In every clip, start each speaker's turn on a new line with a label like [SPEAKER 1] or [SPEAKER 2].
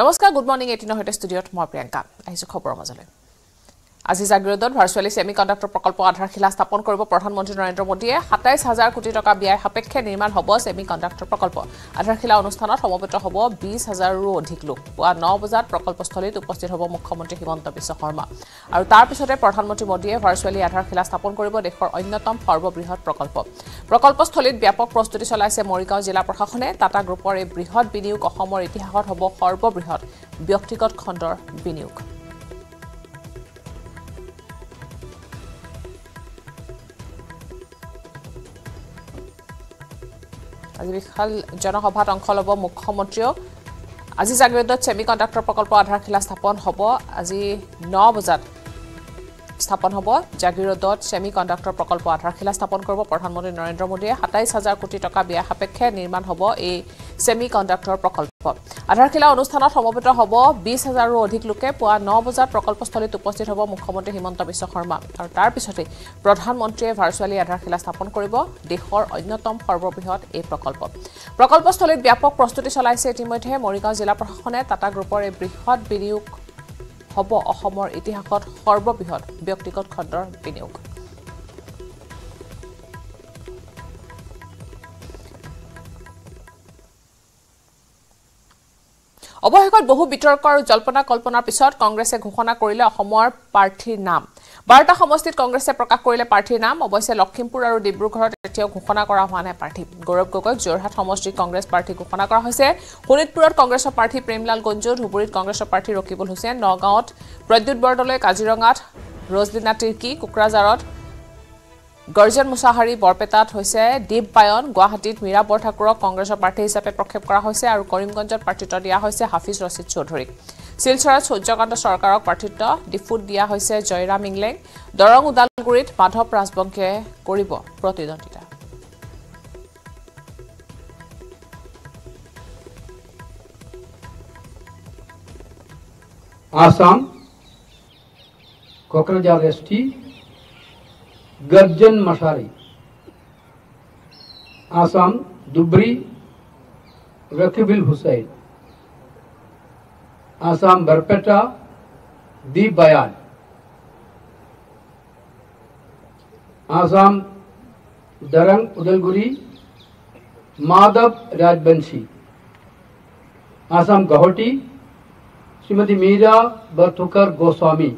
[SPEAKER 1] নমস্কাৰ good morning এইটিনৰ সৈতে ষ্টুডিঅ'ত মই প্ৰিয়ংকা আহিছোঁ খবৰৰ মাজলৈ আজি জাগ্ৰদত ভাৰ্চুৱেলি ছেমি কণ্ডাক্টৰ প্ৰকল্প আধাৰশিলা স্থাপন কৰিব প্ৰধানমন্ত্ৰী নৰেন্দ্ৰ মোদীয়ে সাতাইছ হাজাৰ কোটি টকা ব্যয় সাপেক্ষে নিৰ্মাণ হ'ব ছেমি কণ্ডাক্টৰ প্ৰকল্প আধাৰশিলা অনুষ্ঠানত সমবেত হ'ব বিছ হাজাৰৰো অধিক লোক পুৱা ন বজাত প্ৰকল্পস্থলীত উপস্থিত হ'ব মুখ্যমন্ত্ৰী হিমন্ত বিশ্ব শৰ্মা আৰু তাৰ পিছতে প্ৰধানমন্ত্ৰী মোদীয়ে ভাৰ্চুৱেলি আধাৰশিলা স্থাপন কৰিব দেশৰ অন্যতম সৰ্ববৃহৎ প্ৰকল্প প্ৰকল্পস্থলীত ব্যাপক প্ৰস্তুতি চলাইছে মৰিগাঁও জিলা প্ৰশাসনে টাটা গ্ৰুপৰ এই বৃহৎ বিনিয়োগ অসমৰ ইতিহাসত হ'ব সৰ্ববৃহৎ ব্যক্তিগত খণ্ডৰ বিনিয়োগ আজি বিশাল জনসভাত অংশ ল'ব মুখ্যমন্ত্ৰীয়েও আজি জাগ্ৰত ছেমি কণ্ডাক্টৰ প্ৰকল্পৰ আধাৰশিলা স্থাপন হ'ব আজি ন বজাত স্থাপন হ'ব জাগিৰোডত ছেমি কণ্ডাক্টৰ প্ৰকল্প আধাৰশিলা স্থাপন কৰিব প্ৰধানমন্ত্ৰী নৰেন্দ্ৰ মোদীয়ে সাতাইছ হাজাৰ কোটি টকা ব্যয় সাপেক্ষে নিৰ্মাণ হ'ব এই ছেমি কণ্ডাক্টৰ প্ৰকল্প আধাৰশিলা অনুষ্ঠানত সমবেত হ'ব বিছ হাজাৰৰো অধিক লোকে পুৱা ন বজাত প্ৰকল্পস্থলীত উপস্থিত হ'ব মুখ্যমন্ত্ৰী হিমন্ত বিশ্ব শৰ্মা আৰু তাৰ পিছতে প্ৰধানমন্ত্ৰীয়ে ভাৰ্চুৱেলী আধাৰশিলা স্থাপন কৰিব দেশৰ অন্যতম সৰ্ববৃহৎ এই প্ৰকল্প প্ৰকল্পস্থলীত ব্যাপক প্ৰস্তুতি চলাইছে ইতিমধ্যে মৰিগাঁও জিলা প্ৰশাসনে টাটা গ্ৰুপৰ এই বৃহৎ বিনিয়োগ হ'ব অসমৰ ইতিহাসত সৰ্ববৃহৎ ব্যক্তিগত খণ্ডৰ বিনিয়োগ অৱশেষত বহু বিতৰ্ক আৰু জল্পনা কল্পনাৰ পিছত কংগ্ৰেছে ঘোষণা কৰিলে অসমৰ প্ৰাৰ্থীৰ নাম বাৰটা সমষ্টিত কংগ্ৰেছে প্ৰকাশ কৰিলে প্ৰাৰ্থীৰ নাম অৱশ্যে লখিমপুৰ আৰু ডিব্ৰুগড়ত এতিয়াও ঘোষণা কৰা হোৱা নাই প্ৰাৰ্থী গৌৰৱ গগৈক যোৰহাট সমষ্টিত কংগ্ৰেছ প্ৰাৰ্থী ঘোষণা কৰা হৈছে শোণিতপুৰত কংগ্ৰেছৰ প্ৰাৰ্থী প্ৰেমলাল গঞ্জু ধুবুৰীত কংগ্ৰেছৰ প্ৰাৰ্থী ৰকিবুল হুছেইন নগাঁৱত প্ৰদ্যুৎ বৰদলৈ কাজিৰঙাত ৰজদিনা তিৰ্কি কোকৰাঝাৰত গৰ্জন মুছাহাৰী বৰপেটাত হৈছে দীপ পায়ন গুৱাহাটীত মীৰা বৰঠাকুৰক কংগ্ৰেছৰ প্ৰাৰ্থী হিচাপে প্ৰক্ষেপ কৰা হৈছে আৰু কৰিমগঞ্জত প্ৰাৰ্থিত্ব দিয়া হৈছে হাফিজ ৰচিদ চৌধুৰীক শিলচৰত সূৰ্যকান্ত চৰকাৰক প্ৰাৰ্থিত্ব ডিফুট দিয়া হৈছে জয়ৰাম ইংলেং দৰং ওদালগুৰিত মাধৱ ৰাজবংশীয়ে কৰিব প্ৰতিদ্বন্দ্বিতা
[SPEAKER 2] आसाम कोकराझार एस टी गर्जन मशारी आसाम दुबरी वकीबिल हुसैन आसाम बरपेटा दी बयान आसाम दरंग उदलगुरी माधव राजवंशी आसाम गौहटी श्रीमती मीरा बथुकर गोस्वामी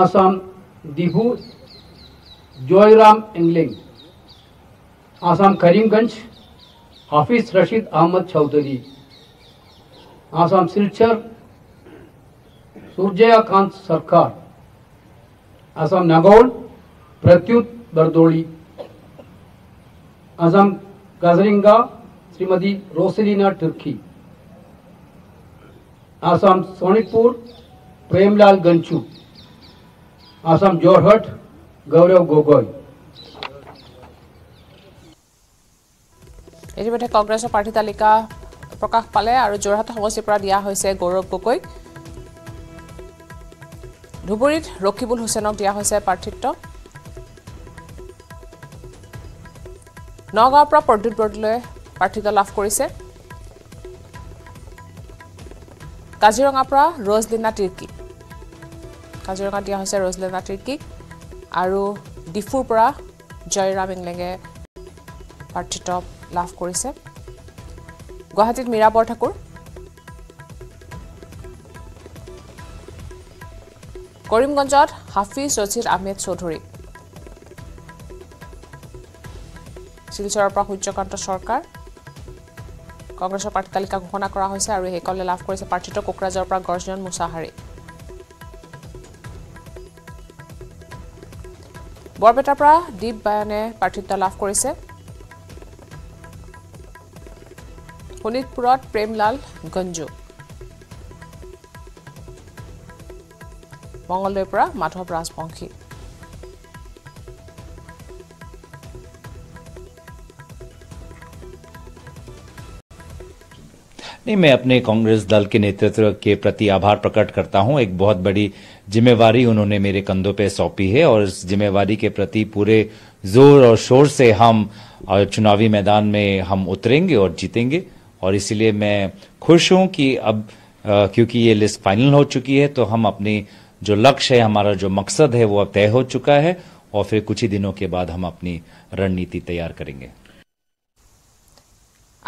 [SPEAKER 2] आसाम दिहू जोयराम इंगलिंग आसाम करीमगंज हाफिज रशीद अहमद चौधरी आसाम सिलचर सूर्जयाकांत सरकार आसाम नागौल प्रत्युत बरदोली आसाम गाजरिंगा श्रीमती रोसलीना टर्की आसाम सोनीपुर प्रेमलाल गंचू आसाम जोरहट गौरव गोगोई
[SPEAKER 1] এটি বেঠে प्रार्थी तालिका প্ৰকাশ পালে আৰু যোৰহাট সমষ্টিৰ পৰা দিয়া হৈছে গৌৰৱ গগৈক ধুবুৰীত ৰকিবুল হুছেনক দিয়া হৈছে প্ৰাৰ্থিত্ব নগাঁৱৰ পৰা প্ৰদ্যুৎ বৰদলৈয়ে প্ৰাৰ্থিত্ব লাভ কৰিছে কাজিৰঙাৰ পৰা ৰজলিনা তিৰ্কি কাজিৰঙাত দিয়া হৈছে ৰজলিনা তিৰ্কি আৰু ডিফুৰ পৰা জয়ৰাম ইংলেঙে প্ৰাৰ্থিত্ব লাভ কৰিছে গুৱাহাটীত মীৰা বৰঠাকুৰ করিমগঞ্জত হাফিজ রশিদ আহমেদ চৌধুরী শিলচরের সূর্যকান্ত সরকার কংগ্রেসের প্রার্থী তালিকা ঘোষণা করা হয়েছে আর এই কলে লাভ করেছে প্রার্থিত কোকরাঝার গর্জন মুসাহারি বরপেটার দীপ বায়নে প্রার্থিত্ব লাভ করেছে शोणितपुर प्रेमलाल গঞ্জু মঙলদৈৰ माधव राजवंशी
[SPEAKER 3] नहीं मैं अपने कांग्रेस दल के नेतृत्व के प्रति आभार प्रकट करता हूं एक बहुत बड़ी जिम्मेवारी उन्होंने मेरे कंधों पर सौंपी है और इस जिम्मेवारी के प्रति पूरे जोर और शोर से हम चुनावी मैदान में हम उतरेंगे और जीतेंगे और इसीलिए मैं खुश हूं कि अब क्योंकि ये लिस्ट फाइनल हो चुकी है तो हम अपनी जो लक्ष्य है हमारा जो मकसद है वो अब तय हो चुका है और फिर कुछ ही दिनों के बाद हम अपनी रणनीति तैयार करेंगे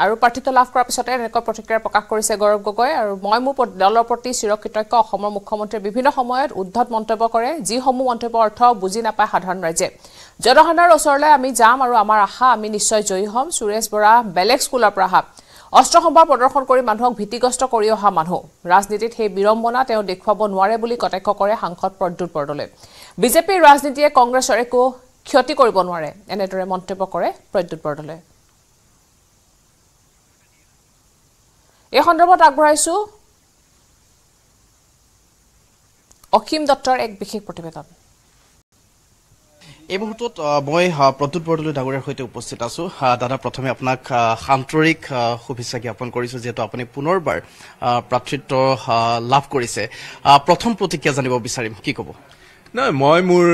[SPEAKER 1] আৰু প্ৰাৰ্থিত্ব লাভ কৰাৰ পিছতে এনেকৈ প্ৰতিক্ৰিয়া প্ৰকাশ কৰিছে গৌৰৱ গগৈ আৰু মই মোৰ দলৰ প্ৰতি চিৰকৃতজ্ঞ অসমৰ মুখ্যমন্ত্ৰীয়ে বিভিন্ন সময়ত উদ্ধত মন্তব্য কৰে যিসমূহ মন্তব্য অৰ্থ বুজি নাপায় সাধাৰণ ৰাইজে জনসাধাৰণৰ ওচৰলৈ আমি যাম আৰু আমাৰ আশা আমি নিশ্চয় জয়ী হ'ম সুৰেশ বৰা বেলেগ স্কুলৰ পৰা অহা অস্ত্ৰ সম্ভাৰ প্ৰদৰ্শন কৰি মানুহক ভীতিগ্ৰস্ত কৰি অহা মানুহ ৰাজনীতিত সেই বিড়ম্বনা তেওঁ দেখুৱাব নোৱাৰে বুলি কটাক্ষ কৰে সাংসদ প্ৰদ্যুৎ বৰদলৈ বিজেপিৰ ৰাজনীতিয়ে কংগ্ৰেছৰ একো ক্ষতি কৰিব নোৱাৰে এনেদৰে মন্তব্য কৰে প্ৰদ্যুৎ বৰদলৈ এই সন্দৰ্ভত আগবঢ়াইছো অসীম দত্তৰ এক বিশেষ প্ৰতিবেদন
[SPEAKER 4] এই মুহূৰ্তত মই প্ৰদ্যুত বৰদলৈ ডাঙৰীয়াৰ সৈতে উপস্থিত আছো দাদা প্ৰথমে আপোনাক আন্তৰিক শুভেচ্ছা জ্ঞাপন কৰিছো যিহেতু আপুনি পুনৰবাৰ প্ৰাৰ্থিত্ব লাভ কৰিছে প্ৰথম প্ৰতিক্ৰিয়া জানিব বিচাৰিম কি কব
[SPEAKER 5] নাই মই মোৰ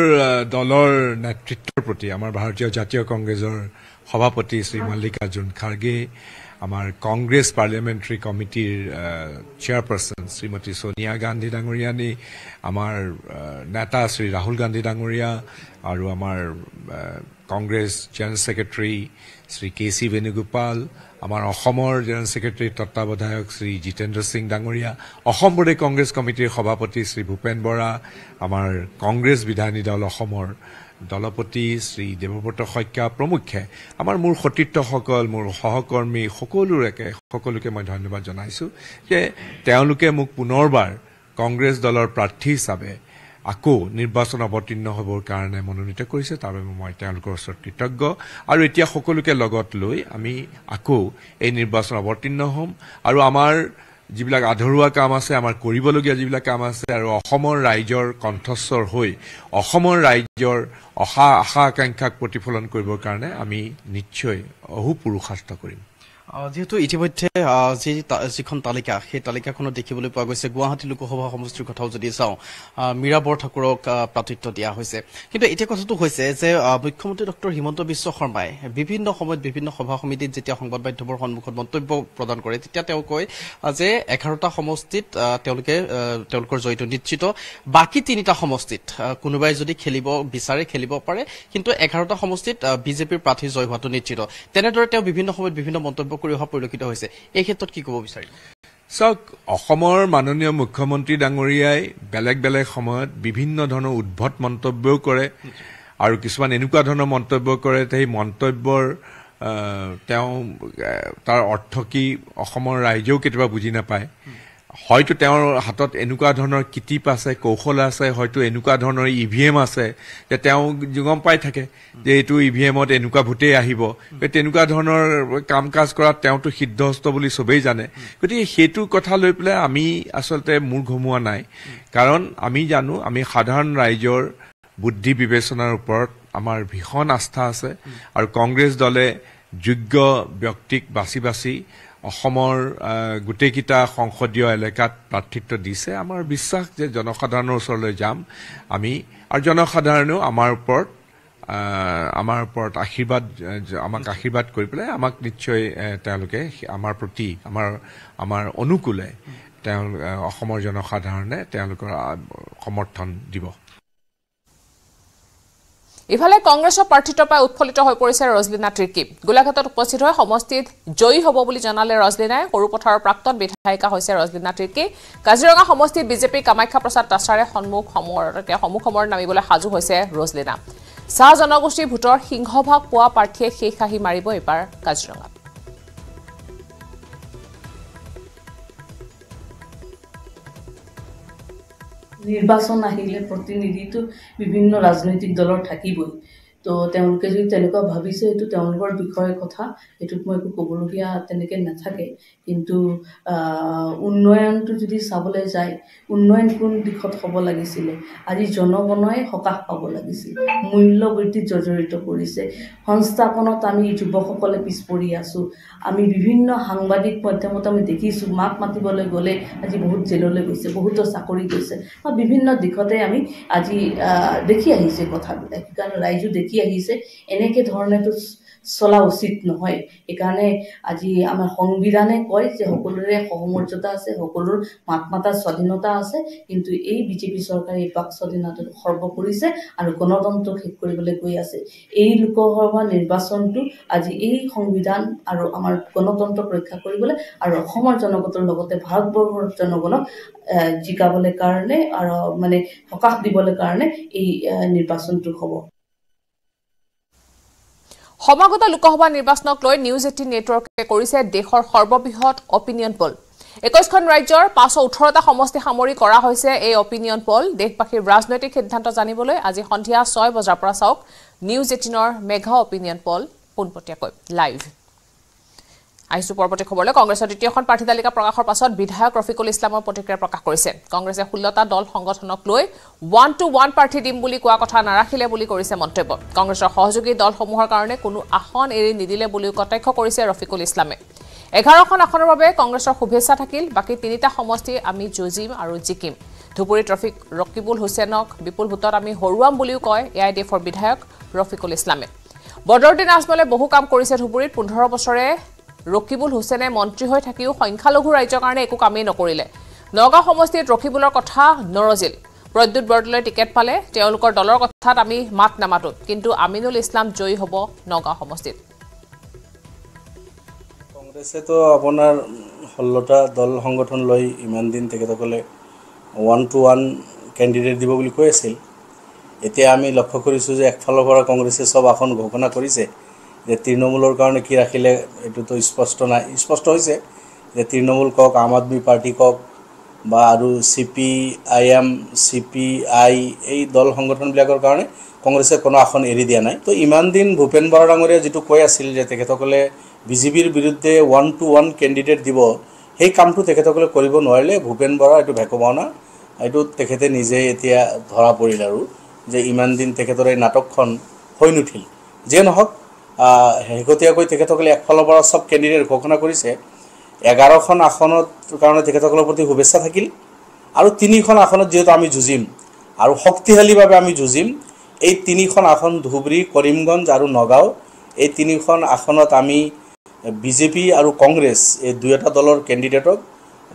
[SPEAKER 5] দলৰ নেতৃত্বৰ প্ৰতি আমাৰ ভাৰতীয় জাতীয় কংগ্ৰেছৰ সভাপতি শ্ৰী মল্লিকাৰ্জুন খাৰ্গে আমাৰ কংগ্ৰেছ পাৰ্লিয়ামেণ্টাৰী কমিটিৰ চেয়াৰপাৰ্চন শ্ৰীমতী ছোনিয়া গান্ধী ডাঙৰীয়ানী আমাৰ নেতা শ্ৰী ৰাহুল গান্ধী ডাঙৰীয়া আৰু আমাৰ Congress general secretary Shri K C Venugopal আমাৰ অসমৰ জেনেৰেল ছেক্ৰেটাৰী তত্বাৱধায়ক শ্ৰী জিতেন্দ্ৰ সিং ডাঙৰীয়া অসম প্ৰদেশ কংগ্ৰেছ কমিটিৰ সভাপতি শ্ৰী ভূপেন বৰা আমাৰ কংগ্ৰেছ বিধায়িনী দল অসমৰ দলপতি শ্ৰী দেৱব্ৰত শইকীয়া প্ৰমুখ্যে আমাৰ মোৰ সতীৰ্থসকল মোৰ সহকৰ্মী সকলোৰেকে সকলোকে মই ধন্যবাদ জনাইছোঁ যে তেওঁলোকে মোক পুনৰবাৰ কংগ্ৰেছ দলৰ প্ৰাৰ্থী হিচাপে আকৌ নিৰ্বাচন অৱতীৰ্ণ হ'বৰ কাৰণে মনোনীত কৰিছে তাৰ বাবে মই তেওঁলোকৰ ওচৰত কৃতজ্ঞ আৰু এতিয়া সকলোকে লগত লৈ আমি আকৌ এই নিৰ্বাচন অৱতীৰ্ণ হ'ম আৰু আমাৰ যিবিলাক আধৰুৱা কাম আছে আমাৰ কৰিবলগীয়া যিবিলাক কাম আছে আৰু অসমৰ ৰাইজৰ কণ্ঠস্বৰ হৈ অসমৰ ৰাইজৰ অহা আশা আকাংক্ষাক প্ৰতিফলন কৰিবৰ কাৰণে আমি নিশ্চয় অহোপুৰুষাৰ্থ কৰিম
[SPEAKER 4] যিহেতু ইতিমধ্যে যি যিখন তালিকা সেই তালিকাখনত দেখিবলৈ পোৱা গৈছে গুৱাহাটী লোকসভা সমষ্টিৰ কথাও যদি চাওঁ মীৰা বৰঠাকুৰক প্ৰাতিত্ব দিয়া হৈছে কিন্তু এতিয়া কথাটো হৈছে যে মুখ্যমন্ত্ৰী ডঃ হিমন্ত বিশ্ব শৰ্মাই বিভিন্ন সময়ত বিভিন্ন সভা সমিতিত যেতিয়া সংবাদ মাধ্যমৰ সন্মুখত মন্তব্য প্ৰদান কৰে তেতিয়া তেওঁ কয় যে এঘাৰটা সমষ্টিত তেওঁলোকে তেওঁলোকৰ জয়টো নিশ্চিত বাকী তিনিটা সমষ্টিত কোনোবাই যদি খেলিব বিচাৰে খেলিব পাৰে কিন্তু এঘাৰটা সমষ্টিত বিজেপিৰ প্ৰাৰ্থী জয় হোৱাটো নিশ্চিত তেনেদৰে তেওঁ বিভিন্ন সময়ত বিভিন্ন মন্তব্য কৰি অহা পৰিলক্ষিত হৈছে এই ক্ষেত্ৰত কি ক'ব বিচাৰিম
[SPEAKER 5] চাওক অসমৰ মাননীয় মুখ্যমন্ত্ৰী ডাঙৰীয়াই বেলেগ বেলেগ সময়ত বিভিন্ন ধৰণৰ উদ্ভট মন্তব্যও কৰে আৰু কিছুমান এনেকুৱা ধৰণৰ মন্তব্য কৰে সেই মন্তব্যৰ তেওঁ তাৰ অৰ্থ কি অসমৰ ৰাইজেও কেতিয়াবা বুজি নাপায় হয়তো তেওঁৰ হাতত এনেকুৱা ধৰণৰ কিতিপ আছে কৌশল আছে হয়তো এনেকুৱা ধৰণৰ ই ভি এম আছে যে তেওঁ গম পাই থাকে যে এইটো ই ভি এমত এনেকুৱা ভোটেই আহিব তেনেকুৱা ধৰণৰ কাম কাজ কৰাত তেওঁতো সিদ্ধহস্ত বুলি চবেই জানে গতিকে সেইটো কথা লৈ পেলাই আমি আচলতে মূৰ ঘমোৱা নাই কাৰণ আমি জানো আমি সাধাৰণ ৰাইজৰ বুদ্ধি বিবেচনাৰ ওপৰত আমাৰ ভীষণ আস্থা আছে আৰু কংগ্ৰেছ দলে যোগ্য ব্যক্তিক বাছি বাছি অসমৰ গোটেইকেইটা সংসদীয় এলেকাত প্ৰাৰ্থিত্ব দিছে আমাৰ বিশ্বাস যে জনসাধাৰণৰ ওচৰলৈ যাম আমি আৰু জনসাধাৰণেও আমাৰ ওপৰত আমাৰ ওপৰত আশীৰ্বাদ আমাক আশীৰ্বাদ কৰি পেলাই আমাক নিশ্চয় তেওঁলোকে আমাৰ প্ৰতি আমাৰ আমাৰ অনুকূলে তেওঁ অসমৰ জনসাধাৰণে তেওঁলোকৰ সমৰ্থন দিব
[SPEAKER 1] ইফালে কংগ্ৰেছৰ প্ৰাৰ্থিত্ব পৰা উৎফুল্লিত হৈ পৰিছে ৰজলীনা তিৰ্কি গোলাঘাটত উপস্থিত হৈ সমষ্টিত জয়ী হ'ব বুলি জনালে ৰজলীনাই সৰুপথাৰৰ প্ৰাক্তন বিধায়িকা হৈছে ৰজলীনা তিৰ্কি কাজিৰঙা সমষ্টিত বিজেপিৰ কামাখ্যা প্ৰসাদ তাছাৰে সন্মুখ সমৰ সন্মুখ সমৰ নামিবলৈ সাজু হৈছে ৰজলীনা চাহ জনগোষ্ঠীৰ ভোটৰ সিংহভাগ পোৱা প্ৰাৰ্থীয়ে শেষ আহি মাৰিব এইবাৰ কাজিৰঙাত
[SPEAKER 6] নিৰ্বাচন আহিলে প্ৰতিনিধিটো বিভিন্ন ৰাজনৈতিক দলৰ থাকিবই তো তেওঁলোকে যদি তেনেকুৱা ভাবিছে এইটো তেওঁলোকৰ বিষয়ে কথা সেইটোত মই একো ক'বলগীয়া তেনেকৈ নাথাকে কিন্তু উন্নয়নটো যদি চাবলৈ যায় উন্নয়ন কোন দিশত হ'ব লাগিছিলে আজি জনগণই সকাহ পাব লাগিছিল মূল্য বৃদ্ধিত জৰ্জৰিত কৰিছে সংস্থাপনত আমি যুৱকসকলে পিছ পৰি আছোঁ আমি বিভিন্ন সাংবাদিক মাধ্যমত আমি দেখিছোঁ মাত মাতিবলৈ গ'লে আজি বহুত জেললৈ গৈছে বহুতো চাকৰি গৈছে বা বিভিন্ন দিশতে আমি আজি দেখি আহিছে কথাবিলাক সেইকাৰণে ৰাইজো দেখি দেখি আহিছে এনেকে ধৰণেতো চলা উচিত নহয় সেইকাৰণে আজি আমাৰ সংবিধানে কয় যে সকলোৰে সহমৰ্যাদা আছে সকলোৰ মাত মাতাৰ স্বাধীনতা আছে কিন্তু এই বিজেপি চৰকাৰে এই বাক স্বাধীনতাটো সৰ্ব কৰিছে আৰু গণতন্ত্ৰ শেষ কৰিবলৈ গৈ আছে এই লোকসভা নিৰ্বাচনটো আজি এই সংবিধান আৰু আমাৰ গণতন্ত্ৰক ৰক্ষা কৰিবলৈ আৰু অসমৰ জনগতৰ লগতে ভাৰতবৰ্ষৰ জনগণক জিকাবলৈ কাৰণে আৰু মানে সকাহ দিবলৈ কাৰণে এই নিৰ্বাচনটো হ'ব
[SPEAKER 1] সমাগত লোকসভা নিৰ্বাচনক লৈ নিউজ এইটিন নেটৱৰ্কে কৰিছে দেশৰ সৰ্ববৃহৎ অপিনিয়ন পল একৈশখন ৰাজ্যৰ পাঁচশ ওঠৰটা সমষ্টি সামৰি কৰা হৈছে এই অপিনিয়ন পল দেশবাসীৰ ৰাজনৈতিক সিদ্ধান্ত জানিবলৈ আজি সন্ধিয়া ছয় বজাৰ পৰা চাওক নিউজ এইটিনৰ মেঘা অপিনিয়ন পল পোনপটীয়াকৈ লাইভ আহিছো পৰৱৰ্তী খবৰলৈ কংগ্ৰেছৰ দ্বিতীয়খন প্ৰাৰ্থী তালিকা প্ৰকাশৰ পাছত বিধায়ক ৰফিকুল ইছলামৰ প্ৰতিক্ৰিয়া প্ৰকাশ কৰিছে কংগ্ৰেছে ষোল্লটা দল সংগঠনক লৈ ওৱান টু ওৱান প্ৰাৰ্থী দিম বুলি কোৱা কথা নাৰাখিলে বুলি কৰিছে মন্তব্য কংগ্ৰেছৰ সহযোগী দলসমূহৰ কাৰণে কোনো আসন এৰি নিদিলে বুলিও কটাক্ষ কৰিছে ৰফিকুল ইছলামে এঘাৰখন আসনৰ বাবে কংগ্ৰেছৰ শুভেচ্ছা থাকিল বাকী তিনিটা সমষ্টি আমি যুঁজিম আৰু জিকিম ধুবুৰীত ৰফিক ৰকিবুল হুছেইনক বিপুল ভোটত আমি হৰুৱাম বুলিও কয় এ আই ডি এফৰ বিধায়ক ৰফিকুল ইছলামে বদৰুদ্দিন আজমলে বহু কাম কৰিছে ধুবুৰীত পোন্ধৰ বছৰে ৰকিবুল হুছেনে মন্ত্ৰী হৈ থাকিও সংখ্যালঘু ৰাইজৰ কাৰণে একো কামেই নকৰিলে নগাঁও সমষ্টিত ৰকিবুলৰ কথা নৰজিল প্ৰদ্যুৎ বৰদলৈ টিকেট পালে তেওঁলোকৰ দলৰ কথাত আমি মাত নামাতো কিন্তু আমিনুল ইছলাম জয়ী হ'ব নগাঁও সমষ্টিত
[SPEAKER 3] কংগ্ৰেছেতো আপোনাৰ ষোল্লটা দল সংগঠন লৈ ইমান দিন তেখেতসকলে ওৱান টু ওৱান কেণ্ডিডেট দিব বুলি কৈ আছিল এতিয়া আমি লক্ষ্য কৰিছোঁ যে একফালৰ পৰা কংগ্ৰেছে চব আসন ঘোষণা কৰিছে যে তৃণমূলৰ কাৰণে কি ৰাখিলে এইটোতো স্পষ্ট নাই স্পষ্ট হৈছে যে তৃণমূল কওক আম আদমী পাৰ্টী কওক বা আৰু C P I M C P I এই দল সংগঠনবিলাকৰ কাৰণে কংগ্ৰেছে কোনো আসন এৰি দিয়া নাই তো ইমান দিন ভূপেন বৰা ডাঙৰীয়া যিটো কৈ আছিল যে তেখেতসকলে বিজেপিৰ বিৰুদ্ধে ওৱান টু ওৱান কেণ্ডিডেট দিব সেই কামটো তেখেতসকলে কৰিব নোৱাৰিলে ভূপেন বৰা এইটো ভেকভাওনা এইটো তেখেতে নিজে এতিয়া ধৰা পৰিল আৰু যে ইমান দিন তেখেতৰ এই নাটকখন হৈ নুঠিল যিয়ে নহওক শেহতীয়াকৈ তেখেতসকলে একফালৰ পৰা চব কেণ্ডিডেট ঘোষণা কৰিছে এঘাৰখন আসনৰ কাৰণে তেখেতসকলৰ প্ৰতি শুভেচ্ছা থাকিল আৰু তিনিখন আসনত যিহেতু আমি যুঁজিম আৰু শক্তিশালীভাৱে আমি যুঁজিম এই তিনিখন আসন ধুবুৰী কৰিমগঞ্জ আৰু নগাঁও এই তিনিখন আসনত আমি বিজেপি আৰু কংগ্ৰেছ এই দুই এটা দলৰ কেণ্ডিডেটক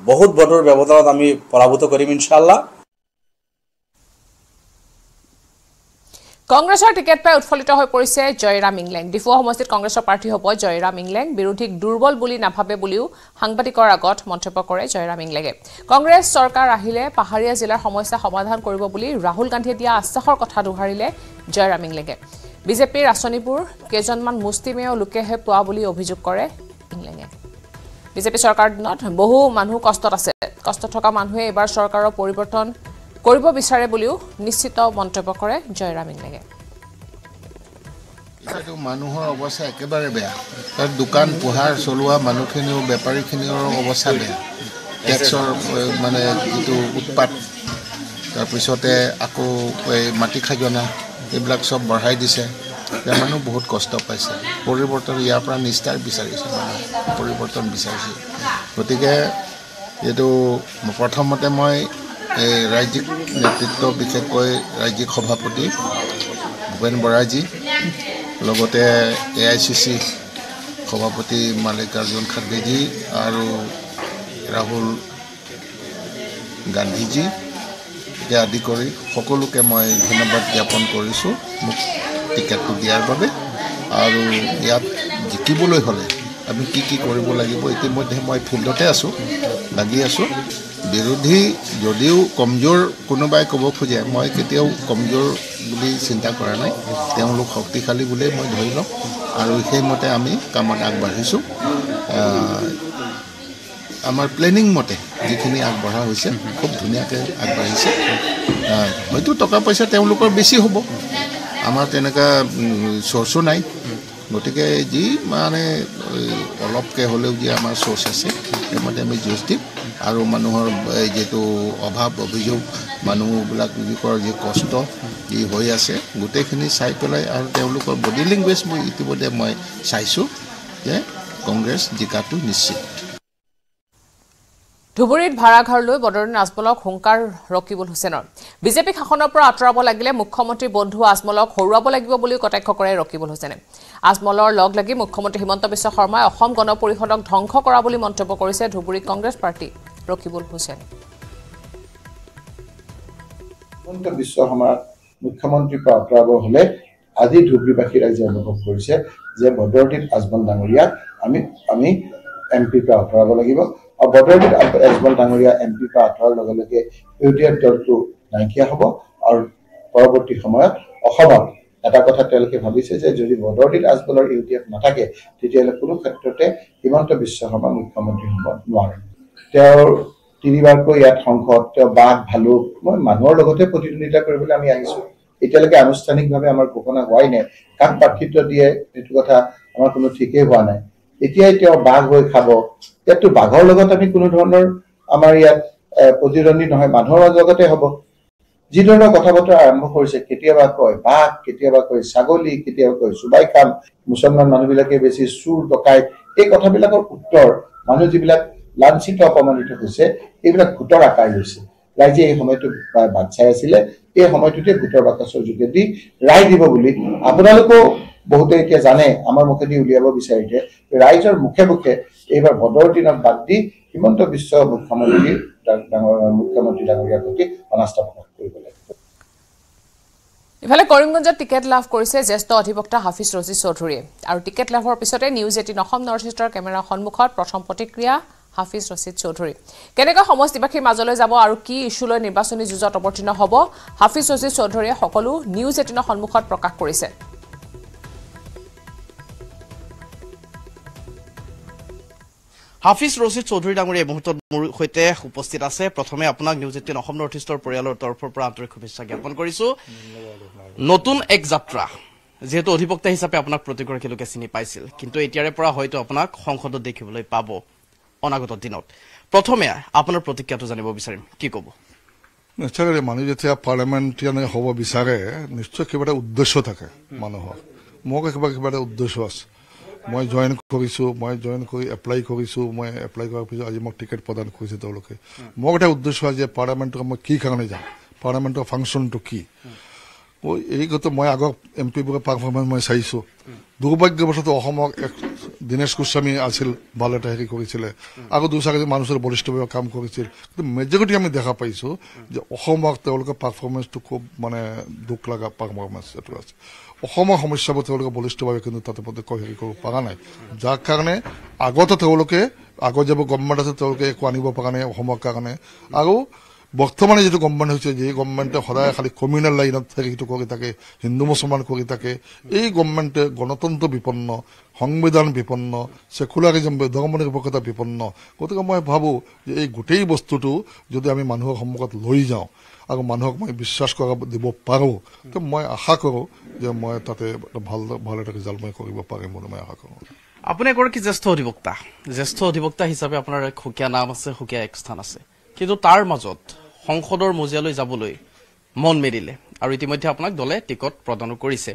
[SPEAKER 3] বহুত বদৰ ব্যৱধানত আমি পৰাভূত কৰিম ইনশ্বাল্লাহ
[SPEAKER 1] কংগ্ৰেছৰ টিকেট পাই উৎফুল্লিত হৈ পৰিছে জয়ৰাম ইংলেং ডিফু সমষ্টিত কংগ্ৰেছৰ প্ৰাৰ্থী হ'ব জয়ৰাম ইংলেং বিৰোধীক দুৰ্বল বুলি নাভাবে বুলিও সাংবাদিকৰ আগত মন্তব্য কৰে জয়ৰাম ইংলেঙে কংগ্ৰেছ চৰকাৰ আহিলে পাহাৰীয়া জিলাৰ সমস্যা সমাধান কৰিব বুলি ৰাহুল গান্ধীয়ে দিয়া আশ্বাসৰ কথা দোহাৰিলে জয়ৰাম ইংলেঙে বিজেপিৰ আঁচনিবোৰ কেইজনমান মুষ্টিমেয় লোকেহে পোৱা বুলি অভিযোগ কৰে ইংলেঙে বিজেপি চৰকাৰৰ দিনত বহু মানুহ কষ্টত আছে কষ্ট থকা মানুহে এইবাৰ চৰকাৰৰ পৰিৱৰ্তন কৰিব বিচাৰে বুলিও নিশ্চিত মন্তব্য কৰে জয়ৰাম ইংলেগে
[SPEAKER 7] মানুহৰ অৱস্থা একেবাৰে বেয়া দোকান পোহাৰ চলোৱা মানুহখিনিও বেপাৰীখিনিৰ অৱস্থা বেয়া টেক্সৰ মানে যিটো উৎপাত তাৰপিছতে আকৌ এই মাটি খাজনা এইবিলাক চব বঢ়াই দিছে ইয়াৰ মানুহ বহুত কষ্ট পাইছে পৰিৱৰ্তন ইয়াৰ পৰা নিষ্ঠাৰ বিচাৰিছে পৰিৱৰ্তন বিচাৰিছে গতিকে এইটো প্ৰথমতে মই এই ৰাজ্যিক নেতৃত্ব বিশেষকৈ ৰাজ্যিক সভাপতি ভূপেন বৰাজী লগতে এ আই চি চি সভাপতি মালিকাৰ্জুন খাৰ্গেজী আৰু ৰাহুল গান্ধীজীকে আদি কৰি সকলোকে মই ধন্যবাদ জ্ঞাপন কৰিছোঁ মোক টিকেটটো দিয়াৰ বাবে আৰু ইয়াত জিকিবলৈ হ'লে আমি কি কি কৰিব লাগিব ইতিমধ্যে মই ফিল্ডতে আছোঁ লাগি আছোঁ বিৰোধী যদিও কমজোৰ কোনোবাই ক'ব খোজে মই কেতিয়াও কমজোৰ বুলি চিন্তা কৰা নাই তেওঁলোক শক্তিশালী বুলিয়েই মই ধৰি লওঁ আৰু সেইমতে আমি কামত আগবাঢ়িছোঁ আমাৰ প্লেনিং মতে যিখিনি আগবঢ়া হৈছে খুব ধুনীয়াকৈ আগবাঢ়িছে হয়তো টকা পইচা তেওঁলোকৰ বেছি হ'ব আমাৰ তেনেকুৱা চৰ্চো নাই গতিকে যি মানে অলপকৈ হ'লেও যি আমাৰ চ'ৰ্চ আছে সেইমতে আমি যুঁজ দিম আৰু মানুহৰ যিটো অভাৱ অভিযোগ মানুহবিলাক কৰাৰ যি কষ্ট যি হৈ আছে গোটেইখিনি চাই পেলাই আৰু তেওঁলোকৰ বডি লেংগুৱেজ মই ইতিমধ্যে মই চাইছোঁ যে কংগ্ৰেছ জিকাটো নিশ্চিত
[SPEAKER 1] ধুবুৰীত ভাড়াঘৰ লৈ বদৰুণ আজমলক হুংকাৰ ৰকিবুল হুছেনৰ বিজেপি শাসনৰ পৰা আঁতৰাব লাগিলে মুখ্যমন্ত্ৰী বন্ধু আজমলক হৰুৱাব লাগিব বুলিও কটাক্ষ কৰে ৰকিবুল হুছেনে আজমলৰ লগ লাগি মুখ্যমন্ত্ৰী হিমন্ত বিশ্ব শৰ্মাই অসম গণ পৰিষদক ধবংস কৰা বুলি মন্তব্য কৰিছে ধুবুৰী কংগ্ৰেছ পাৰ্টী ৰকিবুল হুছেন
[SPEAKER 8] হিমন্ত বিশ্ব শৰ্মাৰ মুখ্যমন্ত্ৰীৰ পৰা আঁতৰাব হ'লে আজি ধুবুৰীবাসী ৰাইজে অনুভৱ কৰিছে যে বদৰদ্বীপ আজমল ডাঙৰীয়াক আমি আমি এম পিৰ পৰা আঁতৰাব লাগিব আৰু বৰ্তমান এজমল ডাঙৰীয়া এম পি পৰা আঁতৰাৰ লগে লগে ইউ ডি এফ দলটো নাইকিয়া হ'ব আৰু পৰৱৰ্তী সময়ত অসমত এটা কথা তেওঁলোকে ভাবিছে যে যদি বদৰদিন আজমলৰ ইউ ডি এফ নাথাকে তেতিয়াহ'লে কোনো ক্ষেত্ৰতে হিমন্ত বিশ্ব শৰ্মা মুখ্যমন্ত্ৰী হ'ব নোৱাৰে তেওঁৰ তিনিবাৰকৈ ইয়াত সংসদ তেওঁ বাঘ ভালুক মই মানুহৰ লগতে প্ৰতিদ্বন্দ্বিতা কৰিবলৈ আমি আহিছোঁ এতিয়ালৈকে আনুষ্ঠানিকভাৱে আমাৰ ঘোষণা হোৱাই নাই কাক প্ৰাৰ্থিত্ব দিয়ে সেইটো কথা আমাৰ কোনো ঠিকেই হোৱা নাই এতিয়াই তেওঁ বাঘ হৈ খাব ইয়াততো বাঘৰ লগত আমি কোনো ধৰণৰ আমাৰ ইয়াত প্ৰতিদ্বন্দ্বী নহয় মানুহৰ লগতে হ'ব ধৰণৰ কথা বতৰা আৰম্ভ কৰিছে কেতিয়াবা কয় বাঘ কেতিয়াবা কয় ছাগলী কেতিয়াবা কয় চুবাই খাম মুছলমান মানুহবিলাকে বেছি চুৰ ডকাই এই কথাবিলাকৰ উত্তৰ মানুহ যিবিলাক লাঞ্চিত অপমানিত হৈছে এইবিলাক ভোটৰ আকাৰ লৈছে ৰাইজে এই সময়টো বাট চাই আছিলে এই সময়টোতে ভোটৰ বাকচৰ যোগেদি ৰায় দিব বুলি আপোনালোকেও বহুতে এতিয়া জানে আমাৰ মুখেদি উলিয়াব বিচাৰিছে ৰাইজৰ মুখে মুখে এইবাৰ ভদৰ দিনত বাদ দি হিমন্ত বিশ্ব মুখ্যমন্ত্ৰী ডাঙৰ মুখ্যমন্ত্ৰী ডাঙৰীয়াৰ প্ৰতি অনাস্থা প্ৰকাশ কৰিব
[SPEAKER 7] লাগিব
[SPEAKER 1] ইফালে কৰিমগঞ্জত টিকেট লাভ কৰিছে জ্যেষ্ঠ অধিবক্তা হাফিজ ৰজি চৌধুৰী আৰু টিকেট লাভৰ পিছতে নিউজ এটিন নৰ্থ ইষ্টৰ কেমেৰাৰ সন্মুখত প্ৰথম প্ৰতিক্ৰিয়া হাফিজ ৰচিদ চৌধুৰী কেনেকুৱা সমষ্টিবাসীৰ মাজলৈ যাব আৰু কি লৈ নিৰ্বাচনী যুঁজত অৱতীৰ্ণ হ'ব হাফিজ ৰচিদ চৌধুৰীয়ে সকলো নিউজ এটিনৰ সন্মুখত প্ৰকাশ কৰিছে
[SPEAKER 4] হাফিজ রশিদ চৌধুরী ডাঙরিয়া এই মুহূর্তে মূর সহ উপস্থিত আছে প্রথমে আপনার নিউজ এইটিন নর্থ ইষ্টর পরিয়ালর তরফের পর আন্তরিক শুভেচ্ছা জ্ঞাপন করছো নতুন এক যাত্রা যেহেতু অধিবক্তা হিসাবে আপনার প্রতিগী লোকে চিনি পাইছিল কিন্তু এটার হয়তো আপনার সংসদ দেখবলে পাব অনাগত দিনত প্রথমে আপনার প্রতিক্রিয়াটা জানিব বিচার কি কব
[SPEAKER 9] নিশ্চয় মানি যেটা পার্লামেন্টিয়ান হব বিচার নিশ্চয় কিবা উদ্দেশ্য থাকে মানুষ মোক কিবা কিবা উদ্দেশ্য আছে মই জইন কৰিছোঁ মই জইন কৰি এপ্লাই কৰিছোঁ মই এপ্লাই কৰাৰ পিছত আজি মোক টিকেট প্ৰদান কৰিছে তেওঁলোকে মোক এটা উদ্দেশ্য আজি পাৰ্লিয়ামেণ্টক মই কি কাৰণে যাম পাৰ্লামেণ্টৰ ফাংচনটো কি এই কথা মই আগৰ এম পিবোৰৰ পাৰফৰ্মেঞ্চ মই চাইছো দুৰ্ভাগ্যবশতঃ অসমক এক দীনেশ গোস্বামী আছিল ভাল এটা হেৰি কৰিছিলে আকৌ দুচাকজন মানুহৰ বলিষ্ঠভাৱে কাম কৰিছিল কিন্তু মেজৰিটি আমি দেখা পাইছোঁ যে অসমক তেওঁলোকৰ পাৰফৰ্মেঞ্চটো খুব মানে দুখ লগা পাৰফৰ্মেঞ্চ এইটো আছে অসমৰ সমস্যাবোৰ তেওঁলোকে বলিষ্ঠভাৱে কিন্তু তাতে পদক্ষেপ হেৰি কৰিব পৰা নাই যাৰ কাৰণে আগতে তেওঁলোকে আগত যাব গভমেণ্ট আছে তেওঁলোকে একো আনিব পৰা নাই অসমৰ কাৰণে আৰু বৰ্তমানে যিটো গভমেণ্ট হৈছে যে গভমেণ্টে সদায় খালী কমিউনেল লাইনত থাকে সেইটো কৰি থাকে হিন্দু মুছলমান কৰি থাকে এই গভমেণ্টে গণতন্ত্ৰ বিপন্ন সংবিধান বিপন্ন চেকুলাৰিজম নিৰপেক্ষতা বিপন্ন গতিকে মই ভাবোঁ যে এই গোটেই বস্তুটো যদি আমি মানুহৰ সন্মুখত লৈ যাওঁ আৰু মানুহক মই বিশ্বাস কৰা দিব পাৰোঁ তো মই আশা কৰোঁ যে মই তাতে ভাল ভাল এটা ৰিজাল্ট মই কৰিব পাৰিম বুলি মই আশা কৰোঁ
[SPEAKER 4] আপুনি এগৰাকী জ্যেষ্ঠ অধিবক্তা জ্যেষ্ঠ অধিবক্তা হিচাপে আপোনাৰ এক সুকীয়া নাম আছে সুকীয়া এক স্থান আছে কিন্তু তাৰ মাজত সংসদৰ মজিয়ালৈ যাবলৈ মন মেলিলে আৰু ইতিমধ্যে আপোনাক দলে টিকট প্ৰদানো কৰিছে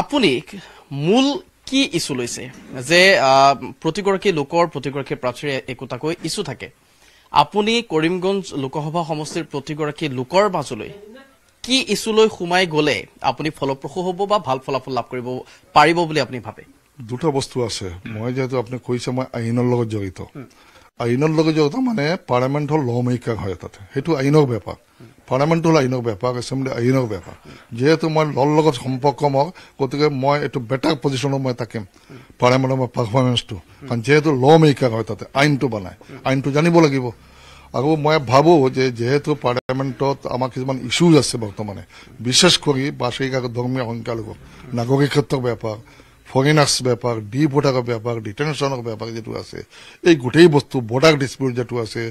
[SPEAKER 4] আপুনি মূল কি ইছু লৈছে যে প্ৰতিগৰাকী লোকৰ প্ৰতিগৰাকী প্ৰাৰ্থীৰ একোটাকৈ ইছু থাকে আপুনি কৰিমগঞ্জ লোকসভা সমষ্টিৰ প্ৰতিগৰাকী লোকৰ মাজলৈ কি ইছ্যুলৈ সোমাই গলে আপুনি ফলপ্ৰসূ হ'ব বা ভাল ফলাফল লাভ কৰিব পাৰিব বুলি আপুনি ভাবে দুটা
[SPEAKER 9] বস্তু আছে মই যিহেতু আপুনি কৈছে মই আইনৰ লগত জড়িত আইনৰ লগত জড়িত মানে পাৰ্লিয়ামেণ্ট হ'ল ল মেকাৰ হয় তাতে সেইটো আইনৰ বেপাৰ পাৰ্লিয়ামেণ্ট হ'ল আইনৰ বেপাৰ এছেম্বলি আইনৰ বেপাৰ যিহেতু মই লৰ লগত সম্পৰ্ক মই গতিকে মই এইটো বেটাৰ পজিশ্যনত মই থাকিম পাৰ্লিয়ামেণ্টৰ মই কাৰণ যিহেতু ল মেকাৰ হয় তাতে আইনটো বনায় আইনটো জানিব লাগিব আৰু মই ভাবোঁ যে যিহেতু পাৰ্লিয়ামেণ্টত আমাৰ কিছুমান ইছ্যুজ আছে বৰ্তমানে বিশেষ কৰি বাৰ্ষিক আৰু ধৰ্মীয় সংখ্যালঘু নাগৰিকত্ব বেপাৰ ফৰেনাৰ্ছ বেপাৰ ডি বৰ্ডাৰৰ বেপাৰ ডিটেনশ্যনৰ বেপাৰ যিটো আছে এই গোটেই বস্তু বৰ্ডাৰ ডিছপিউট যিটো আছে